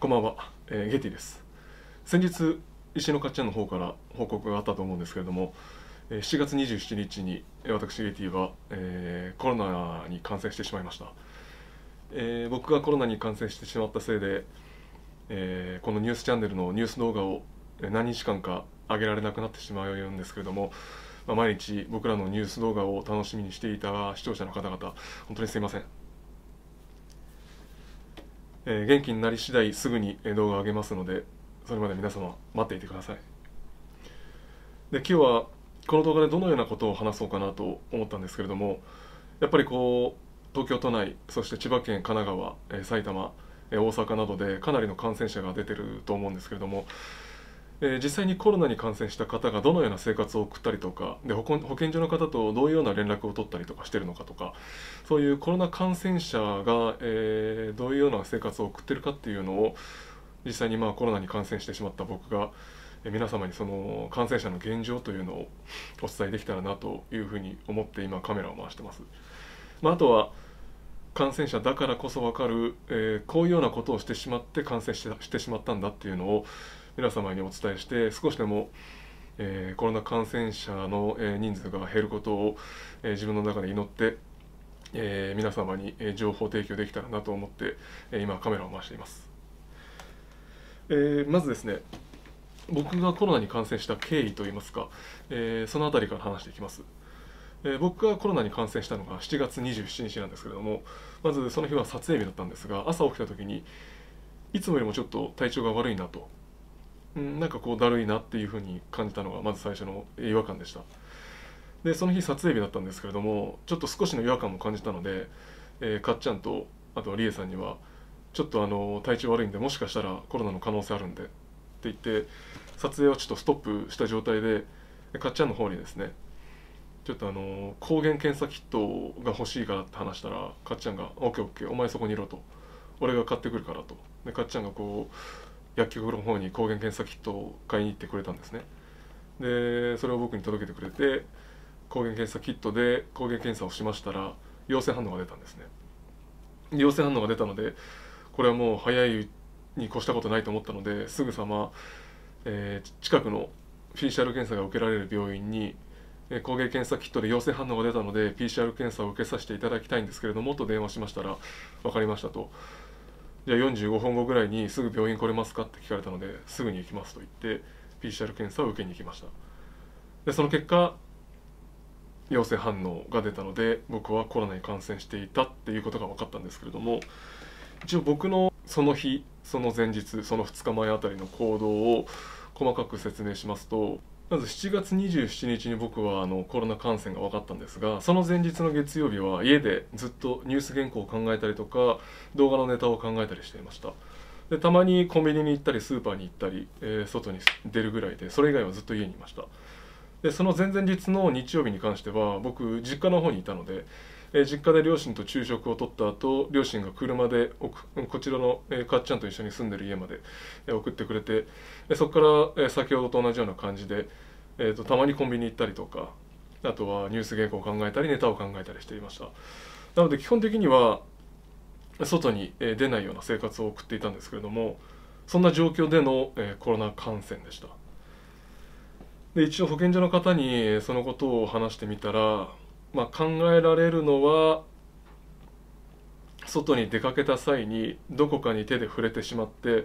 こんばんは、えー、ゲティです先日石のかっちゃんの方から報告があったと思うんですけれども7月27日に私ゲティは、えー、コロナに感染してしまいました、えー、僕がコロナに感染してしまったせいで、えー、このニュースチャンネルのニュース動画を何日間か上げられなくなってしまうんですけれども、まあ、毎日僕らのニュース動画を楽しみにしていた視聴者の方々本当にすいませんえー、元気になり次第すぐに動画を上げますのでそれまで皆様待っていてくださいで今日はこの動画でどのようなことを話そうかなと思ったんですけれどもやっぱりこう東京都内そして千葉県神奈川、え埼玉、え大阪などでかなりの感染者が出てると思うんですけれどもえー、実際にコロナに感染した方がどのような生活を送ったりとかで保健所の方とどういうような連絡を取ったりとかしてるのかとかそういうコロナ感染者が、えー、どういうような生活を送ってるかっていうのを実際にまあコロナに感染してしまった僕が、えー、皆様にその感染者の現状というのをお伝えできたらなというふうに思って今カメラを回してます。まあ、あとは感染者だからこそ分かる、えこういうようなことをしてしまって感染してしまったんだっていうのを皆様にお伝えして少しでも、えー、コロナ感染者の、えー、人数が減ることを、えー、自分の中で祈って、え皆様に、え情報提供できたらなと思って、え今カメラを回しています、えまずですね僕がコロナに感染した経緯といいますか、えその辺りから話していきますえ僕がコロナに感染したのが7月27日なんですけれどもまずその日は撮影日だったんですが朝起きた時にいつもよりもちょっと体調が悪いなとうん、なんかこうだるいなっていうふうに感じたのがまず最初の違和感でしたでその日撮影日だったんですけれどもちょっと少しの違和感も感じたので、えー、かっちゃんとあとはりえさんにはちょっとあの体調悪いんでもしかしたらコロナの可能性あるんでって言って撮影はちょっとストップした状態でかっちゃんの方にですねちょっとあの抗原検査キットが欲しいからって話したらかっちゃんが「OKOK お前そこにいろ」と「俺が買ってくるから」とでかっちゃんがこう薬局の方に抗原検査キットを買いに行ってくれたんですねでそれを僕に届けてくれて抗原検査キットで抗原検査をしましたら陽性反応が出たんですね陽性反応が出たのでこれはもう早いに越したことないと思ったのですぐさま、えー、近くの PCR 検査が受けられる病院に、え抗原検査キットで陽性反応が出たので PCR 検査を受けさせていただきたいんですけれどもと電話しましたら分かりましたとじゃあ45分後ぐらいにすぐ病院来れますかって聞かれたのですぐに行きますと言って PCR 検査を受けに行きましたでその結果陽性反応が出たので僕はコロナに感染していたっていうことが分かったんですけれども一応僕のその日その前日その2日前あたりの行動を細かく説明しますとまず7月27日に僕はあのコロナ感染が分かったんですがその前日の月曜日は家でずっとニュース原稿を考えたりとか動画のネタを考えたりしていましたでたまにコンビニに行ったりスーパーに行ったり、えー、外に出るぐらいでそれ以外はずっと家にいましたでその前々日の日曜日に関しては僕実家の方にいたのでえー、実家で両親と昼食をとった後両親が車でこちらの、えー、かっちゃんと一緒に住んでる家まで、えー、送ってくれて、えそこから、えー、先ほどと同じような感じで、えーと、とたまにコンビニ行ったりとかあとはニュース原稿を考えたりネタを考えたりしていましたなので基本的には外に出ないような生活を送っていたんですけれどもそんな状況での、えー、コロナ感染でしたで一応保健所の方にそのことを話してみたらまあ、考えられるのは外に出かけた際にどこかに手で触れてしまって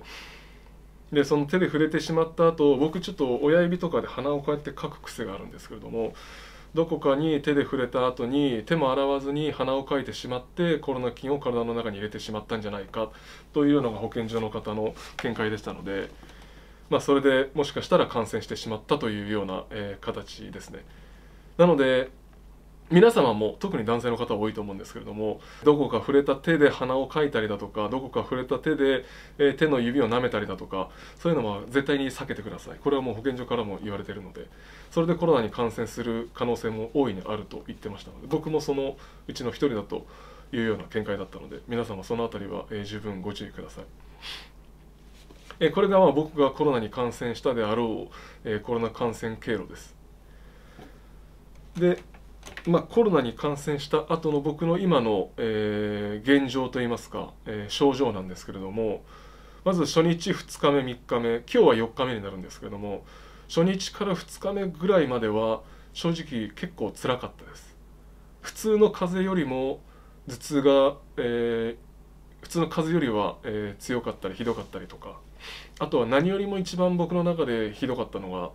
でその手で触れてしまった後僕ちょっと親指とかで鼻をこうやってかく癖があるんですけれどもどこかに手で触れた後に手も洗わずに鼻をかいてしまってコロナ菌を体の中に入れてしまったんじゃないかというのが保健所の方の見解でしたので、まあ、それでもしかしたら感染してしまったというような、えー、形ですね。なので皆様も特に男性の方多いと思うんですけれどもどこか触れた手で鼻をかいたりだとかどこか触れた手で、えー、手の指を舐めたりだとかそういうのは絶対に避けてくださいこれはもう保健所からも言われてるのでそれでコロナに感染する可能性も大いにあると言ってましたので僕もそのうちの一人だというような見解だったので皆様その辺りは、えー、十分ご注意ください。えー、これがまあ僕がコロナに感染したであろう、えコロナ感染経路です。でまあ、コロナに感染した後の僕の今の、えー、現状といいますか、えー、症状なんですけれどもまず初日2日目3日目今日は4日目になるんですけれども初日から2日目ぐらいまでは正直結構つらかったです普通の風邪よりも頭痛が、えー、普通の風邪よりは、えー、強かったりひどかったりとかあとは何よりも一番僕の中でひどかったのが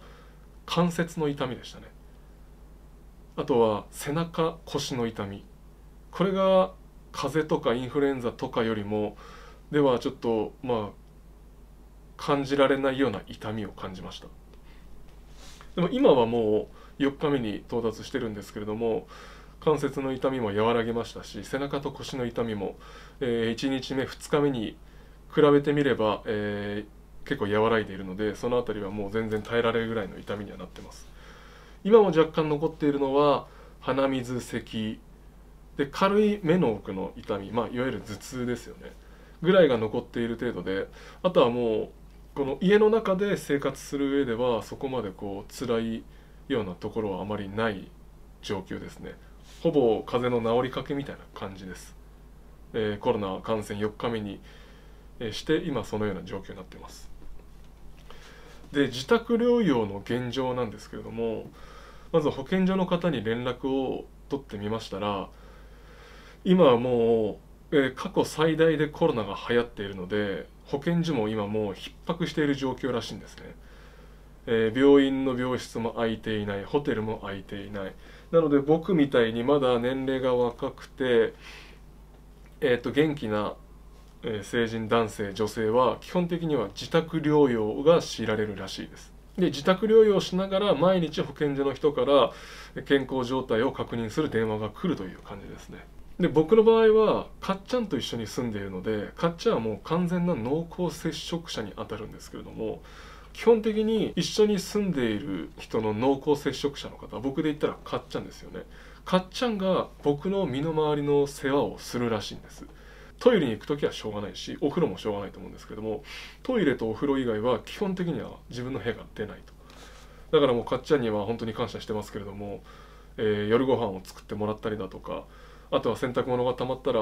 関節の痛みでしたねあとは背中腰の痛みこれが風邪とかインフルエンザとかよりもではちょっとまあ感じられないような痛みを感じましたでも今はもう4日目に到達してるんですけれども関節の痛みも和らげましたし背中と腰の痛みも、えー、1日目2日目に比べてみれば、えー、結構和らいでいるのでその辺りはもう全然耐えられるぐらいの痛みにはなってます今も若干残っているのは鼻水咳で軽い目の奥の痛み、まあ、いわゆる頭痛ですよねぐらいが残っている程度であとはもうこの家の中で生活する上ではそこまでこう辛いようなところはあまりない状況ですねほぼ風邪の治りかけみたいな感じです、えー、コロナ感染4日目にして今そのような状況になっていますで自宅療養の現状なんですけれどもまず保健所の方に連絡を取ってみましたら今はもう、えー、過去最大でコロナが流行っているので保健所も今もう逼迫している状況らしいんですね、えー、病院の病室も空いていないホテルも空いていないなので僕みたいにまだ年齢が若くてえっ、ー、と元気なえー、成人男性女性は基本的には自宅療養が強いられるらしいですで自宅療養しながら毎日保健所の人から健康状態を確認する電話が来るという感じですねで僕の場合はかっちゃんと一緒に住んでいるのでかっちゃんはもう完全な濃厚接触者にあたるんですけれども基本的に一緒に住んでいる人の濃厚接触者の方僕で言ったらかっちゃんですよねかっちゃんが僕の身の回りの世話をするらしいんですトイレに行く時はしょうがないしお風呂もしょうがないと思うんですけどもトイレとお風呂以外は基本的には自分の部屋が出ないとだからもうかっちゃんには本当に感謝してますけれども、えー、夜ご飯を作ってもらったりだとかあとは洗濯物が溜まったら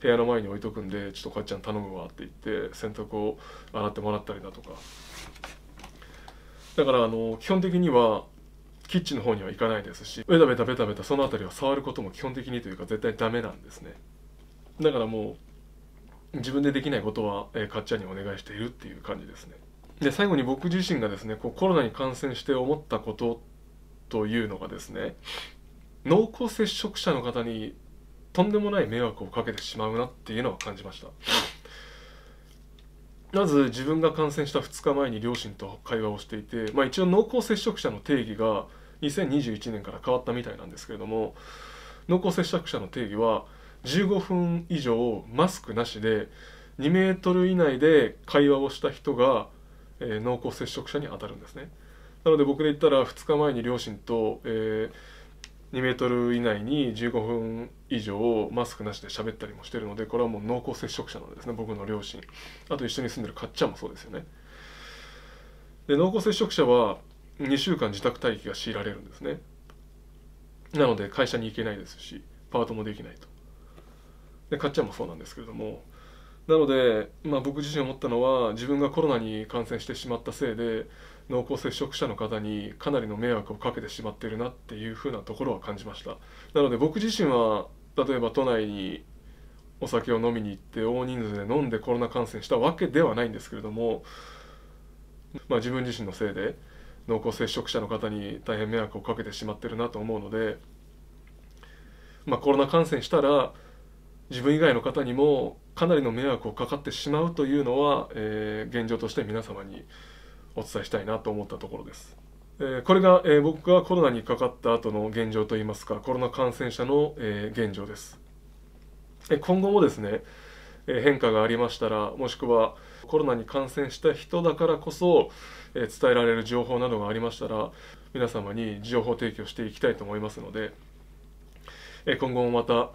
部屋の前に置いとくんでちょっとかっちゃん頼むわって言って洗濯を洗ってもらったりだとかだからあの基本的にはキッチンの方には行かないですしベタベタベタベタその辺りは触ることも基本的にというか絶対ダメなんですねだからもう自分でできないことは、えー、かっちゃんにお願いしているっていう感じですね。で最後に僕自身がですねこうコロナに感染して思ったことというのがですね濃厚接触者の方にとんでもない迷惑をかけてしまうなっていうのは感じました。まず自分が感染した2日前に両親と会話をしていて、まあ、一応濃厚接触者の定義が2021年から変わったみたいなんですけれども濃厚接触者の定義は15分以上マスクなしで2メートル以内で会話をした人が、えー、濃厚接触者に当たるんですねなので僕で言ったら2日前に両親と、えー、2メートル以内に15分以上マスクなしで喋ったりもしてるのでこれはもう濃厚接触者なんですね僕の両親あと一緒に住んでるかっちゃんもそうですよねで濃厚接触者は2週間自宅待機が強いられるんですねなので会社に行けないですしパートもできないとでかっちゃんもそうなんですけれどもなので、まあ、僕自身思ったのは自分がコロナに感染してしまったせいで濃厚接触者の方にかなりの迷惑をかけてしまっているなっていうふうなところは感じましたなので僕自身は例えば都内にお酒を飲みに行って大人数で飲んでコロナ感染したわけではないんですけれども、まあ、自分自身のせいで濃厚接触者の方に大変迷惑をかけてしまってるなと思うので、まあ、コロナ感染したら自分以外の方にもかなりの迷惑をかかってしまうというのは、えー、現状として皆様にお伝えしたいなと思ったところです。えー、これが、えー、僕がコロナにかかった後の現状といいますかコロナ感染者の、え現状です。え今後もですね、え変化がありましたらもしくはコロナに感染した人だからこそ、え伝えられる情報などがありましたら皆様に情報提供していきたいと思いますので、え今後もまた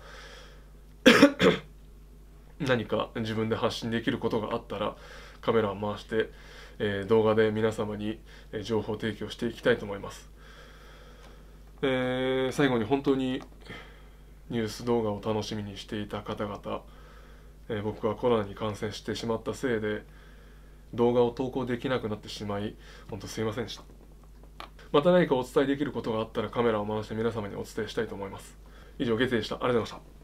何か自分で発信できることがあったらカメラを回して、えー、動画で皆様に情報提供していきたいと思います、えー、最後に本当にニュース動画を楽しみにしていた方々、えー、僕はコロナに感染してしまったせいで動画を投稿できなくなってしまい本当すいませんでしたまた何かお伝えできることがあったらカメラを回して皆様にお伝えしたいと思います以上月でしたありがとうございました